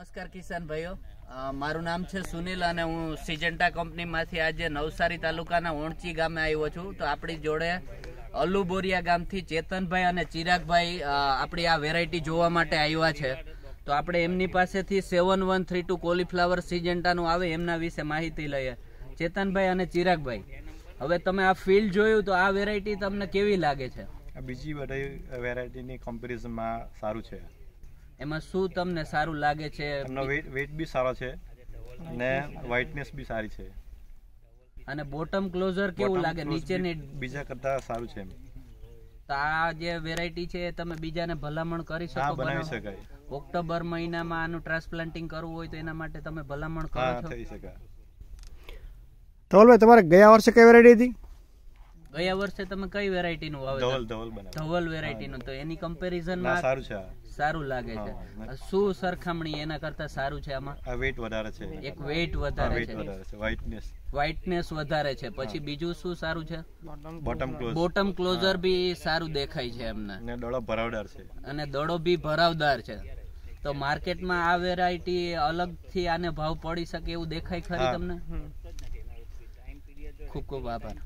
નમસ્કાર કિસાન ભાઈઓ મારું નામ છે સુનિલ અને હું સિજન્ટા કંપનીમાંથી આજે નવસારી તાલુકાના ઓણચી ગામે આવ્યો છું તો આપણી જોડે અલ્લુ બોરિયા ગામથી ચેતનભાઈ અને ચિરાગભાઈ આપણી આ વેરાયટી જોવા માટે આવ્યા છે તો આપણે એમની પાસેથી seven one three two cauliflower સિજન્ટાનું આવે એમના વિશે માહિતી લઈએ ચેતનભાઈ અને ચિરાગભાઈ હવે તમે આ ફિલ્ડ જોયું તો આ વેરાયટી તમને કેવી લાગે છે બીજી બધી વેરાયટીની કમ્પેરિઝનમાં સારું છે એમાં શું તમને સારું લાગે છે વેટ બી સારો છે ને વ્હાઇટનેસ બી સારી છે અને બોટમ ક્લોઝર કેવું લાગે નીચેની બીજા કરતા સારું છે તો આ જે વેરાયટી છે તમે બીજાને ભલામણ કરી શકો બનાવી શકાય ઓક્ટોબર મહિનામાં આનું ટ્રાન્સપ્લાન્ટિંગ કરવું હોય તો એના માટે તમે ભલામણ કરો છો થઈ શકે ધવલભાઈ તમારે ગયા વર્ષે કઈ વેરાયટી હતી ગયા વર્ષે તમે કઈ વેરાયટી નું ધવલ ધવલ બનાવ્યું ધવલ વેરાયટી નું તો એની કમ્પેરિઝન માં સારું છે સારું લાગે છે શું સરખામણી એના કરતા સારું છે આમાં આ વેટ વધારે છે એક વેટ વધારે છે વ્હાઇટનેસ વ્હાઇટનેસ વધારે છે પછી બીજું શું સારું છે બોટમ ક્લોઝ બોટમ ક્લોઝર બી સારું દેખાય છે એમને અને દડો ભરાવદાર છે અને દડો બી ભરાવદાર છે તો માર્કેટમાં આ વેરાયટી અલગ થી આને ભાવ પડી શકે એવું દેખાય ખરી તમને ખૂબ ખૂબ આભાર